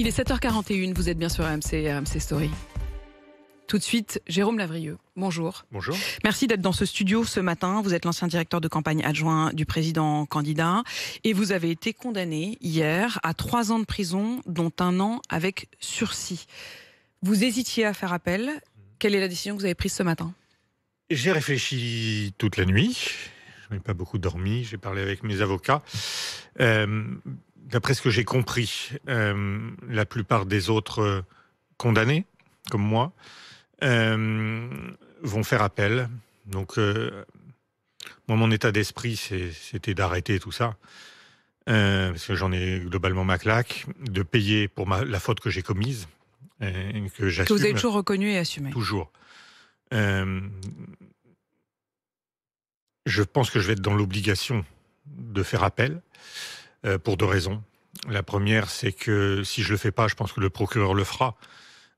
Il est 7h41, vous êtes bien sur AMC, AMC Story. Tout de suite, Jérôme Lavrieux. Bonjour. Bonjour. Merci d'être dans ce studio ce matin. Vous êtes l'ancien directeur de campagne adjoint du président candidat et vous avez été condamné hier à trois ans de prison, dont un an avec sursis. Vous hésitiez à faire appel. Quelle est la décision que vous avez prise ce matin J'ai réfléchi toute la nuit. Je n'ai pas beaucoup dormi. J'ai parlé avec mes avocats. Euh, d'après ce que j'ai compris, euh, la plupart des autres euh, condamnés, comme moi, euh, vont faire appel. Donc, moi, mon état d'esprit, c'était d'arrêter tout ça. parce que j'en ai globalement ma claque, de payer pour la faute que j'ai commise, que j'assume. Que vous avez toujours reconnu et assumé. Toujours. je pense que je vais être dans l'obligation de faire appel. Euh, pour deux raisons. La première, c'est que si je ne le fais pas, je pense que le procureur le fera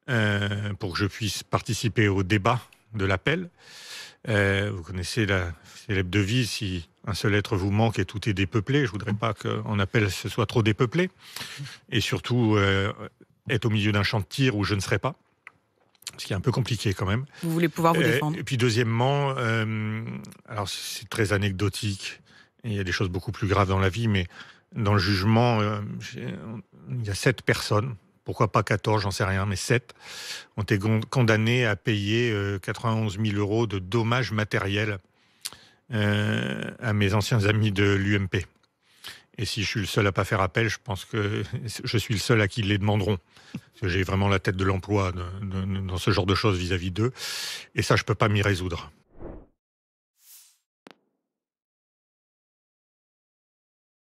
euh, pour que je puisse participer au débat de l'appel. Euh, vous connaissez la célèbre devise si un seul être vous manque et tout est dépeuplé. Je ne voudrais pas qu'en appel ce soit trop dépeuplé. Et surtout, être au milieu d'un champ de tir où je ne serai pas ce qui est un peu compliqué quand même. Vous voulez pouvoir vous défendre. et puis deuxièmement, alors c'est très anecdotique, il y a des choses beaucoup plus graves dans la vie, mais dans le jugement, euh, il y a sept personnes, pourquoi pas 14, j'en sais rien, mais sept, ont été condamnées à payer 91 euh, 000 euros de dommages matériels euh, à mes anciens amis de l'UMP. Et si je suis le seul à pas faire appel, je pense que je suis le seul à qui les demanderont. J'ai vraiment la tête de l'emploi dans ce genre de choses vis-à-vis d'eux. Et ça, je ne peux pas m'y résoudre.